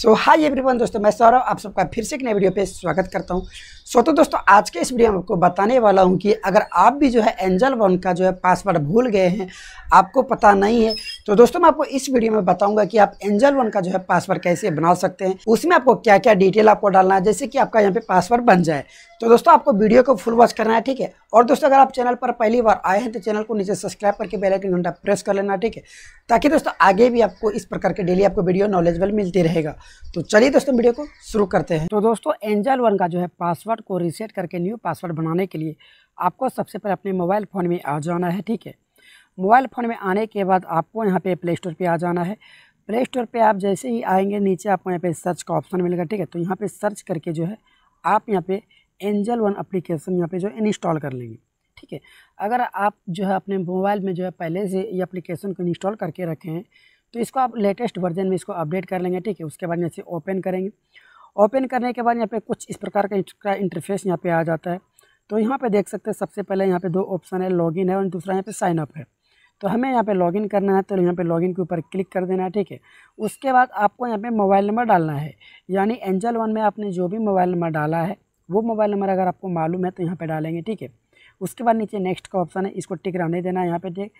सो hi everyone दोस्तों मैं सौरभ आप सबका फिर से एक नए वीडियो पे स्वागत करता हूँ सो तो दोस्तों आज के इस वीडियो में आपको बताने वाला हूँ कि अगर आप भी जो है एंजल वन का जो है पासवर्ड भूल गए हैं आपको पता नहीं है तो दोस्तों मैं आपको इस वीडियो में बताऊंगा कि आप एंजल वन का जो है पासवर्ड कैसे बना सकते हैं उसमें आपको क्या क्या डिटेल आपको डालना है जैसे कि आपका यहाँ पे पासवर्ड बन जाए तो दोस्तों आपको वीडियो को फुल वॉच करना है ठीक है और दोस्तों अगर आप चैनल पर पहली बार आए हैं तो चैनल को नीचे सब्सक्राइब करके बेल आइकन घंटा प्रेस कर लेना ठीक है ताकि दोस्तों आगे भी आपको इस प्रकार के डेली आपको वीडियो नॉलेजेबल मिलती रहेगा तो चलिए दोस्तों वीडियो को शुरू करते हैं तो दोस्तों एंजल वन का जो है पासवर्ड को रीसेट करके न्यू पासवर्ड बनाने के लिए आपको सबसे पहले अपने मोबाइल फ़ोन में आ जाना है ठीक है मोबाइल फ़ोन में आने के बाद आपको यहाँ पे प्ले स्टोर पर आ जाना है प्ले स्टोर पर आप जैसे ही आएंगे नीचे आपको यहाँ पे सर्च का ऑप्शन मिलेगा ठीक है तो यहाँ पे सर्च करके जो है आप यहाँ पे एंजल वन अप्लीकेशन यहाँ पे जो इंस्टॉल कर लेंगे ठीक है अगर आप जो है अपने मोबाइल में जो है पहले से ये अप्लीकेशन को इंस्टॉल करके रखे हैं तो इसको आप लेटेस्ट वर्जन में इसको अपडेट कर लेंगे ठीक है उसके बाद यहाँ से ओपन करेंगे ओपन करने के बाद यहाँ पे कुछ इस प्रकार का इंटरफेस यहाँ पे आ जाता है तो यहाँ पे देख सकते हैं सबसे पहले यहाँ पे दो ऑप्शन है लॉगिन है और दूसरा यहाँ पे साइन अप है तो हमें यहाँ पे लॉगिन करना है तो यहाँ पे लॉगिन के ऊपर क्लिक कर देना है ठीक है उसके बाद आपको यहाँ पे मोबाइल नंबर डालना है यानी एंजल वन में आपने जो भी मोबाइल नंबर डाला है वो मोबाइल नंबर अगर आपको मालूम है तो यहाँ पर डालेंगे ठीक है उसके बाद नीचे नेक्स्ट का ऑप्शन है इसको टिक रहने देना है यहाँ पे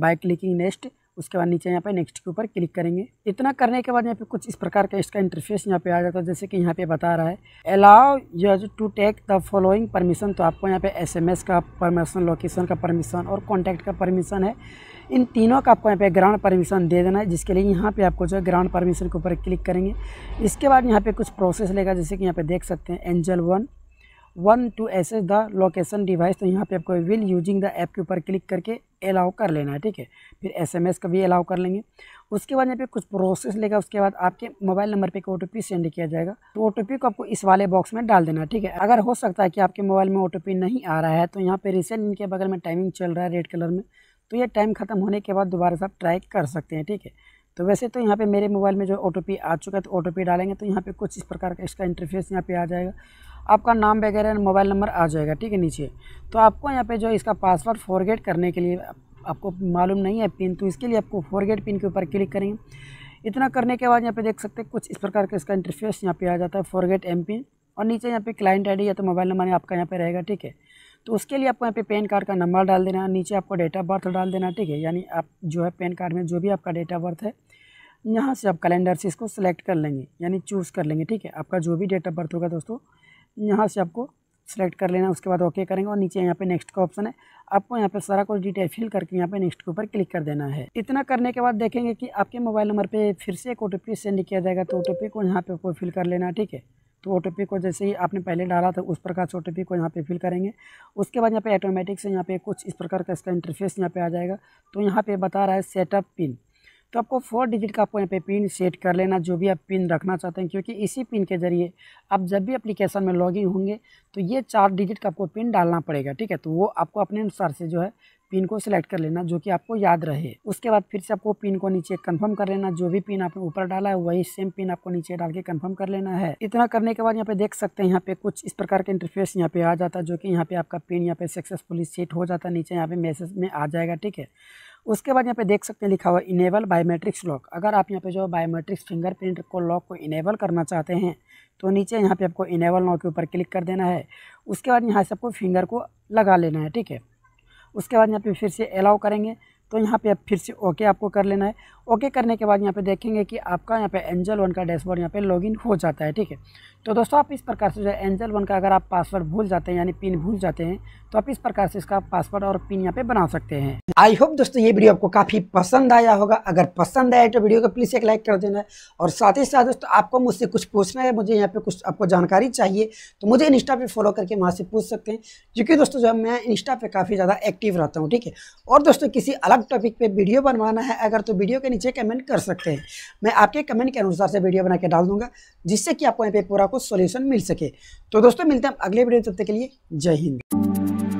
बाय क्लिकिंग नेक्स्ट उसके बाद नीचे यहाँ पे नेक्स्ट के ऊपर क्लिक करेंगे इतना करने के बाद यहाँ पे कुछ इस प्रकार का इसका इंटरफेस यहाँ पे आ जाता है जैसे कि यहाँ पे बता रहा है allow use to take the following permission तो आपको यहाँ पे एसएमएस का परमिशन लोकेशन का परमिशन और कॉन्टैक्ट का परमिशन है इन तीनों का आपको यहाँ पे ग्राउंड परमिशन दे देना है जिसके लिए यहाँ पे आपको जो है ग्राउंड परमिशन के ऊपर क्लिक करेंगे इसके बाद यहाँ पे कुछ प्रोसेस लेगा जैसे कि यहाँ पे देख सकते हैं Angel One one to access the location device तो यहाँ पे आपको विल यूजिंग द ऐप के ऊपर क्लिक करके अलाउ कर लेना है ठीक है फिर एसएमएस का भी अलाउ कर लेंगे उसके बाद यहाँ पे कुछ प्रोसेस लेगा उसके बाद आपके मोबाइल नंबर पे एक ओ सेंड किया जाएगा तो ओ को आपको इस वाले बॉक्स में डाल देना ठीक है अगर हो सकता है कि आपके मोबाइल में ओ नहीं आ रहा है तो यहाँ पर रिसेंट इनके बगल में टाइमिंग चल रहा है रेड कलर में तो ये टाइम खत्म होने के बाद दोबारा से आप ट्राई कर सकते हैं ठीक है तो वैसे तो यहाँ पे मेरे मोबाइल में जो ओ आ चुका है तो ओ डालेंगे तो यहाँ पे कुछ इस प्रकार का इसका इंटरफेस यहाँ पे आ जाएगा आपका नाम वगैरह मोबाइल नंबर आ जाएगा ठीक है नीचे तो आपको यहाँ पे जो इसका पासवर्ड फॉरगेट करने के लिए आपको मालूम नहीं है पिन तो इसके लिए आपको फॉरगेट पिन के ऊपर क्लिक करेंगे इतना करने के बाद यहाँ पे देख सकते हैं कुछ इस प्रकार का इसका इंटरफेस यहाँ पे आ जाता है फॉरगेट एम पिन और नीचे यहाँ पे क्लाइंट आई या तो मोबाइल नंबर आपका यहाँ पे रहेगा ठीक है तो उसके लिए आपको यहाँ पे पैन कार्ड का नंबर डाल देना नीचे आपको डेट ऑफ बर्थ डाल देना ठीक है यानी आप जो है पैन कार्ड में जो भी आपका डेट ऑफ बर्थ है यहाँ से आप कैलेंडर से इसको सेलेक्ट कर लेंगे यानी चूज़ कर लेंगे ठीक है आपका जो भी डेट ऑफ बर्थ होगा दोस्तों यहाँ से आपको सेलेक्ट कर लेना उसके बाद ओके करेंगे और नीचे यहाँ पे नेक्स्ट का ऑप्शन है आपको यहाँ पे सारा कुछ डिटेल फिल करके यहाँ पे नेक्स्ट के ऊपर क्लिक कर देना है इतना करने के बाद देखेंगे कि आपके मोबाइल नंबर पे फिर से एक ओ सेंड किया जाएगा तो ओ को यहाँ पे आपको फिल कर लेना ठीक है तो ओ को जैसे ही आपने पहले डाला था उस प्रकार से ओ को यहाँ पर फिल करेंगे उसके बाद यहाँ पर ऑटोमेटिक से यहाँ पे कुछ इस प्रकार का इसका इंटरफेस यहाँ पर आ जाएगा तो यहाँ पर बता रहा है सेटअप पिन तो आपको फोर डिजिट का आपको यहाँ पे पिन सेट कर लेना जो भी आप पिन रखना चाहते हैं क्योंकि इसी पिन के ज़रिए आप जब भी एप्लीकेशन में लॉगिन होंगे तो ये चार डिजिट का आपको पिन डालना पड़ेगा ठीक है तो वो आपको अपने अनुसार से जो है पिन को सिलेक्ट कर लेना जो कि आपको याद रहे उसके बाद फिर से आपको पिन को नीचे कंफर्म कर लेना जो भी पिन आपने ऊपर डाला है वही सेम पिन आपको नीचे डाल के कंफर्म कर लेना है इतना करने के बाद यहाँ पे देख सकते हैं यहाँ पे कुछ इस प्रकार का इंटरफेस यहाँ पे आ जाता है जो कि यहाँ पे आपका पिन यहाँ पे सक्सेसफुली सेट हो जाता है नीचे यहाँ पे मैसेज में आ जाएगा ठीक है उसके बाद यहाँ पे देख सकते हैं लिखा हुआ इनेबल बायोमेट्रिक्स लॉक अगर आप यहाँ पे जो बायोमेट्रिक्स फिंगरप्रिंट को लॉक को इनेबल करना चाहते हैं तो नीचे यहाँ पे आपको इनेबल लॉक के ऊपर क्लिक कर देना है उसके बाद यहाँ से आपको फिंगर को लगा लेना है ठीक है उसके बाद यहाँ पे फिर से अलाउ करेंगे तो यहाँ पे फिर से ओके आपको कर लेना है ओके करने के बाद यहाँ पे देखेंगे कि आपका यहाँ पे एंजल वन का डैशबोर्ड यहाँ पे लॉगिन हो जाता है ठीक है तो दोस्तों आप इस प्रकार से जो है एंजल वन का अगर आप पासवर्ड भूल जाते हैं यानी पिन भूल जाते हैं तो आप इस प्रकार से इसका पासवर्ड और पिन यहाँ पे बना सकते हैं आई होप दोस्तों ये वीडियो आपको काफ़ी पसंद आया होगा अगर पसंद आया तो वीडियो को प्लीज़ एक लाइक कर देना और साथ ही साथ दोस्तों आपको मुझसे कुछ पूछना है मुझे यहाँ पे कुछ आपको जानकारी चाहिए तो मुझे इंस्टा पे फॉलो करके वहाँ से पूछ सकते हैं क्योंकि दोस्तों जो मैं इंस्टा पे काफ़ी ज़्यादा एक्टिव रहता हूँ ठीक है और दोस्तों किसी अलग अलग टॉपिक पे वीडियो बनवाना है अगर तो वीडियो के नीचे कमेंट कर सकते हैं मैं आपके कमेंट के अनुसार से वीडियो बना के डाल दूंगा जिससे कि आपको यहाँ पे पूरा कुछ सोल्यूशन मिल सके तो दोस्तों मिलते हैं अगले वीडियो तब तक के लिए जय हिंद